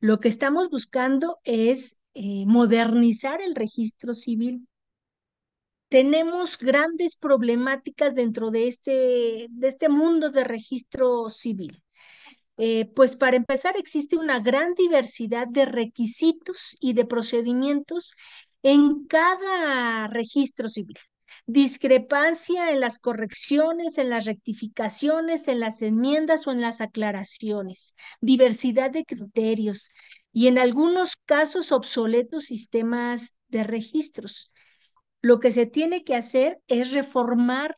Lo que estamos buscando es eh, modernizar el registro civil. Tenemos grandes problemáticas dentro de este, de este mundo de registro civil. Eh, pues para empezar, existe una gran diversidad de requisitos y de procedimientos en cada registro civil discrepancia en las correcciones, en las rectificaciones, en las enmiendas o en las aclaraciones, diversidad de criterios y en algunos casos obsoletos sistemas de registros. Lo que se tiene que hacer es reformar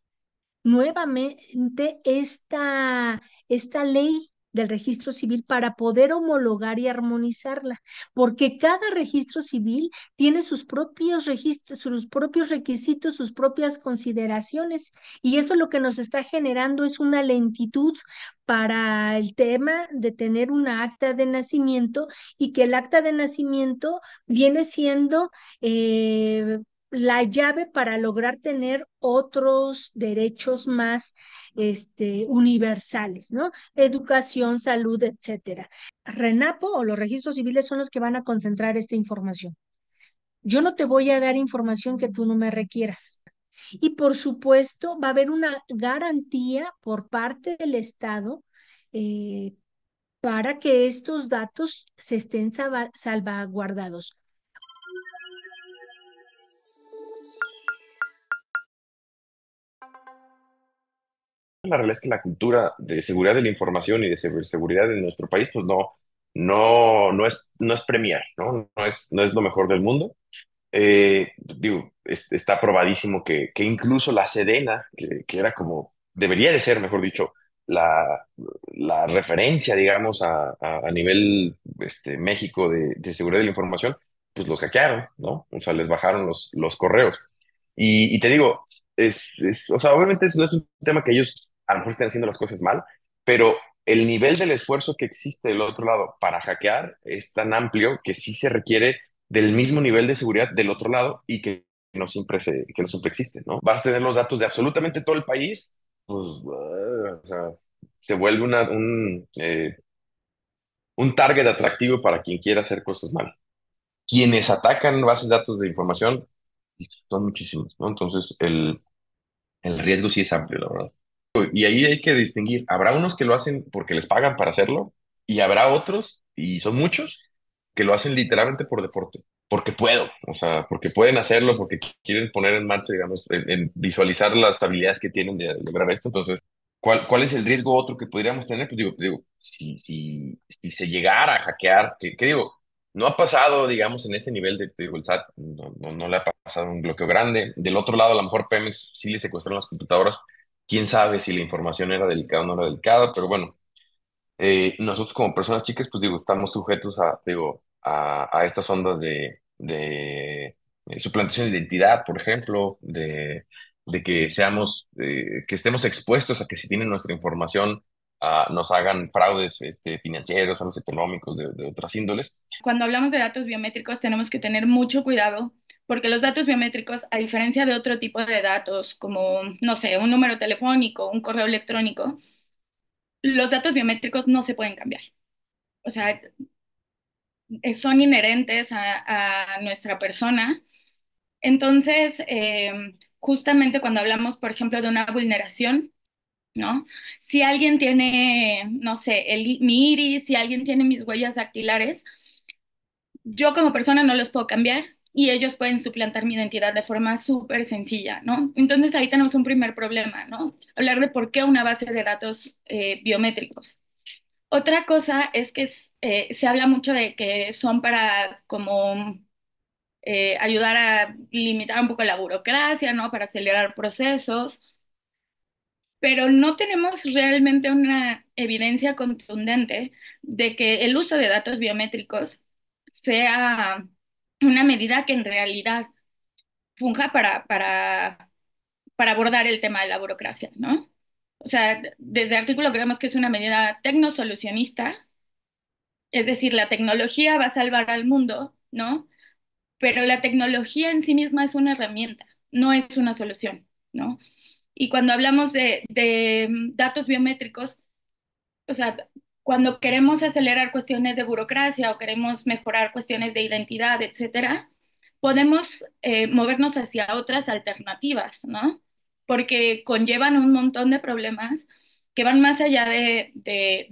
nuevamente esta, esta ley del registro civil para poder homologar y armonizarla, porque cada registro civil tiene sus propios registros, sus propios requisitos, sus propias consideraciones, y eso lo que nos está generando es una lentitud para el tema de tener una acta de nacimiento y que el acta de nacimiento viene siendo eh, la llave para lograr tener otros derechos más este, universales, ¿no? Educación, salud, etcétera. RENAPO o los registros civiles son los que van a concentrar esta información. Yo no te voy a dar información que tú no me requieras. Y por supuesto, va a haber una garantía por parte del Estado eh, para que estos datos se estén salvaguardados. la realidad es que la cultura de seguridad de la información y de seguridad en nuestro país, pues no, no, no, es, no es premiar, ¿no? No es, no es lo mejor del mundo. Eh, digo, está probadísimo que, que, incluso la Sedena, que, era como, debería de ser, mejor dicho, la, la referencia, digamos, a, a, nivel este, México de, de, seguridad de la información, pues los hackearon, ¿no? O sea, les bajaron los, los correos. Y, y te digo, es, es, o sea, obviamente no es un tema que ellos a lo mejor estén haciendo las cosas mal, pero el nivel del esfuerzo que existe del otro lado para hackear es tan amplio que sí se requiere del mismo nivel de seguridad del otro lado y que no siempre, se, que no siempre existe, ¿no? Vas a tener los datos de absolutamente todo el país, pues, se vuelve una, un, eh, un target atractivo para quien quiera hacer cosas mal. Quienes atacan bases de datos de información son muchísimos, ¿no? Entonces, el, el riesgo sí es amplio, la verdad. Y ahí hay que distinguir, habrá unos que lo hacen porque les pagan para hacerlo y habrá otros, y son muchos, que lo hacen literalmente por deporte, porque puedo, o sea, porque pueden hacerlo, porque quieren poner en marcha, digamos, en, visualizar las habilidades que tienen de, grabar lograr esto. Entonces, ¿cuál, ¿cuál es el riesgo otro que podríamos tener? Pues digo, digo si, si, se llegara a hackear, que, digo, no ha pasado, digamos, en ese nivel de, digo, el SAT no, le ha pasado un bloqueo grande. Del otro lado, a lo mejor Pemex sí le secuestran las computadoras, quién sabe si la información era delicada o no era delicada, pero bueno, eh, nosotros como personas chicas, pues digo, estamos sujetos a, digo, a, estas ondas de, de, eh, suplantación de identidad, por ejemplo, de, que seamos, eh, que estemos expuestos a que si tienen nuestra información ah, nos hagan fraudes este, financieros, fraudes económicos, de, de, otras índoles. Cuando hablamos de datos biométricos tenemos que tener mucho cuidado porque los datos biométricos, a diferencia de otro tipo de datos, como, no sé, un número telefónico, un correo electrónico, los datos biométricos no se pueden cambiar. O sea, eh, son inherentes a, nuestra persona. Entonces, em, justamente cuando hablamos, por ejemplo, de una vulneración, ¿no? Si alguien tiene, no sé, el, mi iris, si alguien tiene mis huellas dactilares, yo como persona no los puedo cambiar, y ellos pueden suplantar mi identidad de forma súper sencilla, ¿no? Entonces ahí tenemos un primer problema, ¿no? Hablar de por qué una base de datos eh, biométricos. Otra cosa es que eh, se habla mucho de que son para como eh, ayudar a limitar un poco la burocracia, ¿no? Para acelerar procesos, pero no tenemos realmente una evidencia contundente de que el uso de datos biométricos sea una medida que en realidad funja para, para, para abordar el tema de la burocracia, ¿no? O sea, desde el artículo creemos que es una medida tecnosolucionista, es decir, la tecnología va a salvar al mundo, ¿no? Pero la tecnología en sí misma es una herramienta, no es una solución, ¿no? Y cuando hablamos de, de mm, datos biométricos, o sea, cuando queremos acelerar cuestiones de burocracia o queremos mejorar cuestiones de identidad, etcétera, podemos eh, movernos hacia otras alternativas, ¿no? Porque conllevan un montón de problemas que van más allá de,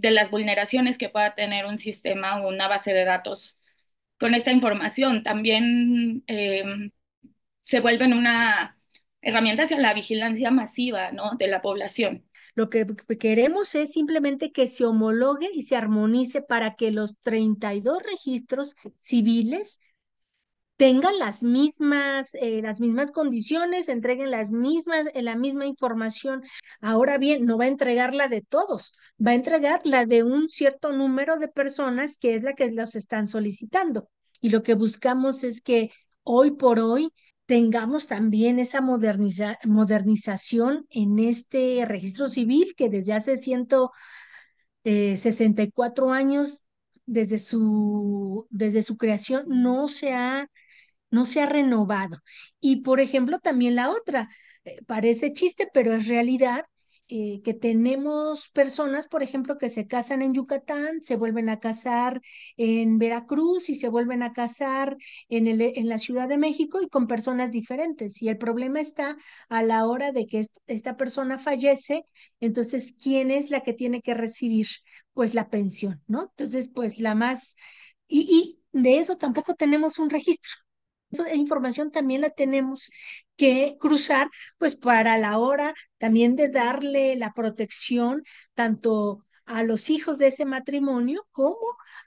las vulneraciones que pueda tener un sistema o una base de datos con esta información. También em, se vuelven una herramienta hacia la vigilancia masiva, ¿no? De la población. Lo que queremos es simplemente que se homologue y se armonice para que los 32 registros civiles tengan las mismas, eh, las mismas condiciones, entreguen las mismas, eh, la misma información. Ahora bien, no va a entregarla de todos, va a entregar la de un cierto número de personas que es la que los están solicitando. Y lo que buscamos es que hoy por hoy tengamos también esa modernización en este registro civil que desde hace 164 eh, años, desde su, desde su creación, no se, ha, no se ha renovado. Y, por ejemplo, también la otra, eh, parece chiste, pero es realidad, eh, que tenemos personas, por ejemplo, que se casan en Yucatán, se vuelven a casar en Veracruz y se vuelven a casar en, el, en la Ciudad de México y con personas diferentes. Y el problema está a la hora de que esta persona fallece, entonces, ¿quién es la que tiene que recibir? Pues la pensión, ¿no? Entonces, pues la más... Y, y de eso tampoco tenemos un registro. Esa información también la tenemos que cruzar, pues para la hora también de darle la protección tanto a los hijos de ese matrimonio como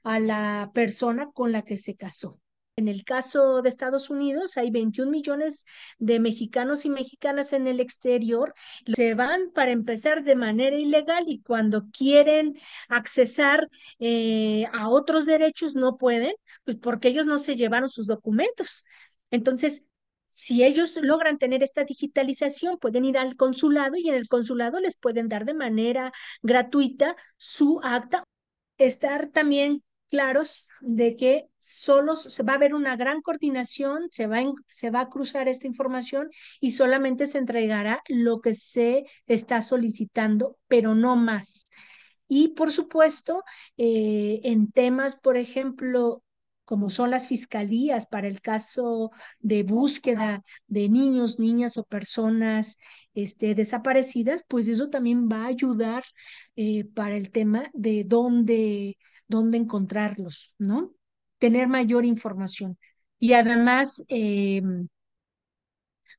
a la persona con la que se casó. En el caso de Estados Unidos, hay 21 millones de mexicanos y mexicanas en el exterior. Se van para empezar de manera ilegal y cuando quieren accesar eh, a otros derechos no pueden. Pues, porque ellos no se llevaron sus documentos. Entonces, si ellos logran tener esta digitalización, pueden ir al consulado y en el consulado les pueden dar de manera gratuita su acta. Estar también claros de que solo se va a haber una gran coordinación, se va, se va a cruzar esta información y solamente se entregará lo que se está solicitando, pero no más. Y por supuesto, eh, en temas, por ejemplo, como son las fiscalías para el caso de búsqueda de niños, niñas o personas este, desaparecidas, pues eso también va a ayudar eh, para el tema de dónde, dónde encontrarlos, ¿no? Tener mayor información. Y además, em,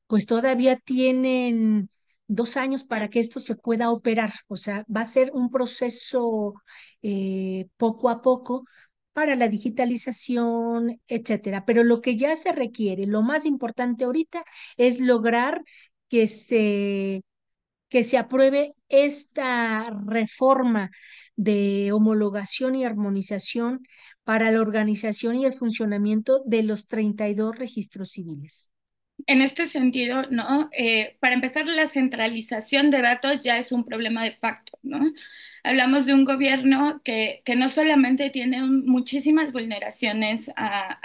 pues todavía tienen dos años para que esto se pueda operar. O sea, va a ser un proceso eh, poco a poco para la digitalización, etcétera. Pero lo que ya se requiere, lo más importante ahorita es lograr que se que se apruebe esta reforma de homologación y armonización para la organización y el funcionamiento de los 32 registros civiles. En este sentido, ¿no? Eh, para empezar, la centralización de datos ya es un problema de facto, ¿no? hablamos de un gobierno que, que no solamente tiene muchísimas vulneraciones a,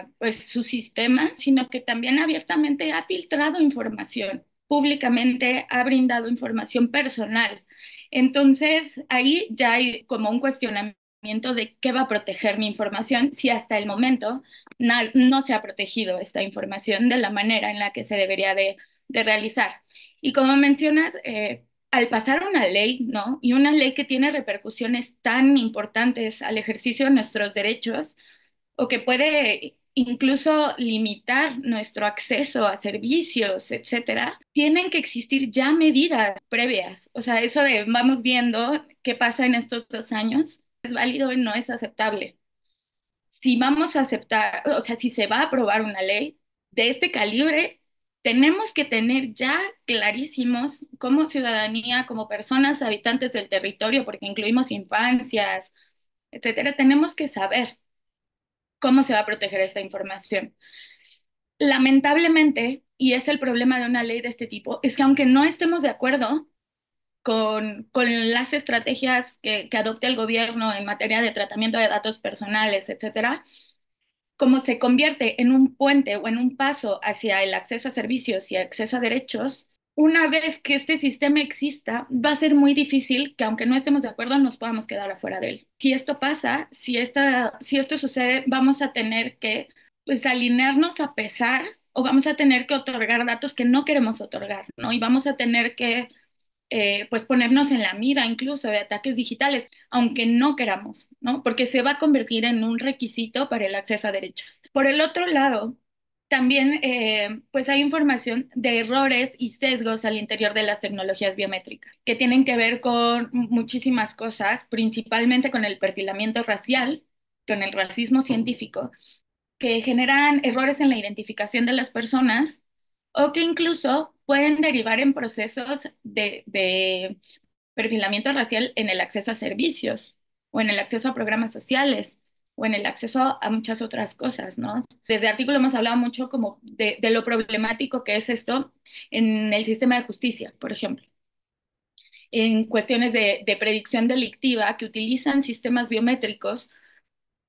a pues, su sistema, sino que también abiertamente ha filtrado información, públicamente ha brindado información personal. Entonces, ahí ya hay como un cuestionamiento de qué va a proteger mi información si hasta el momento no, no se ha protegido esta información de la manera en la que se debería de, de realizar. Y como mencionas, eh, al pasar una ley, ¿no? Y una ley que tiene repercusiones tan importantes al ejercicio de nuestros derechos o que puede incluso limitar nuestro acceso a servicios, etcétera, tienen que existir ya medidas previas. O sea, eso de vamos viendo qué pasa en estos dos años es válido y no es aceptable. Si vamos a aceptar, o sea, si se va a aprobar una ley de este calibre, tenemos que tener ya clarísimos como ciudadanía, como personas habitantes del territorio, porque incluimos infancias, etcétera, tenemos que saber cómo se va a proteger esta información. Lamentablemente, y es el problema de una ley de este tipo, es que aunque no estemos de acuerdo con, las estrategias que, que adopte el gobierno en materia de tratamiento de datos personales, etcétera, como se convierte en un puente o en un paso hacia el acceso a servicios y acceso a derechos, una vez que este sistema exista, va a ser muy difícil que aunque no estemos de acuerdo nos podamos quedar afuera de él. Si esto pasa, si, esta, si esto sucede, vamos a tener que pues, alinearnos a pesar o vamos a tener que otorgar datos que no queremos otorgar, ¿no? Y vamos a tener que eh, pues ponernos en la mira incluso de ataques digitales, aunque no queramos, ¿no? Porque se va a convertir en un requisito para el acceso a derechos. Por el otro lado, también eh, pues hay información de errores y sesgos al interior de las tecnologías biométricas, que tienen que ver con muchísimas cosas, principalmente con el perfilamiento racial, con el racismo científico, que generan errores en la identificación de las personas o que incluso pueden derivar en procesos de, perfilamiento racial en el acceso a servicios o en el acceso a programas sociales o en el acceso a muchas otras cosas, ¿no? Desde el artículo hemos hablado mucho como de, lo problemático que es esto en el sistema de justicia, por ejemplo, en cuestiones de, de predicción delictiva que utilizan sistemas biométricos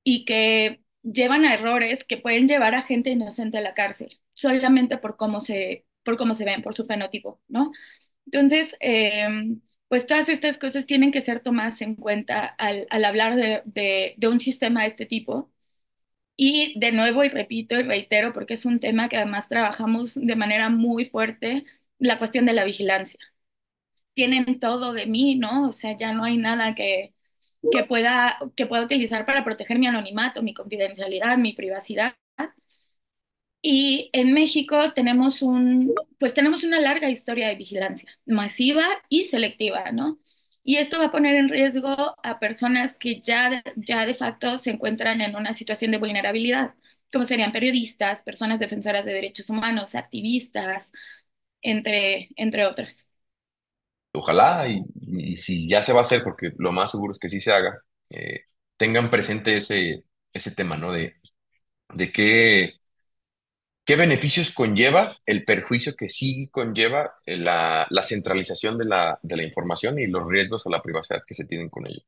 y que llevan a errores que pueden llevar a gente inocente a la cárcel, solamente por cómo se, por cómo se ven, por su fenotipo, ¿no? Entonces, em, pues todas estas cosas tienen que ser tomadas en cuenta al, hablar de, de, un sistema de este tipo. Y de nuevo, y repito y reitero, porque es un tema que además trabajamos de manera muy fuerte, la cuestión de la vigilancia. Tienen todo de mí, ¿no? O sea, ya no hay nada que, que pueda, que pueda utilizar para proteger mi anonimato, mi confidencialidad, mi privacidad. Y en México tenemos un, pues tenemos una larga historia de vigilancia masiva y selectiva, ¿no? Y esto va a poner en riesgo a personas que ya, ya de facto se encuentran en una situación de vulnerabilidad, como serían periodistas, personas defensoras de derechos humanos, activistas, entre, entre otros. Ojalá, y, si ya se va a hacer, porque lo más seguro es que sí se haga, eh, tengan presente ese, ese tema, ¿no? De, de qué ¿Qué beneficios conlleva el perjuicio que sí conlleva eh, la, centralización de la información y los riesgos a la privacidad que se tienen con ello?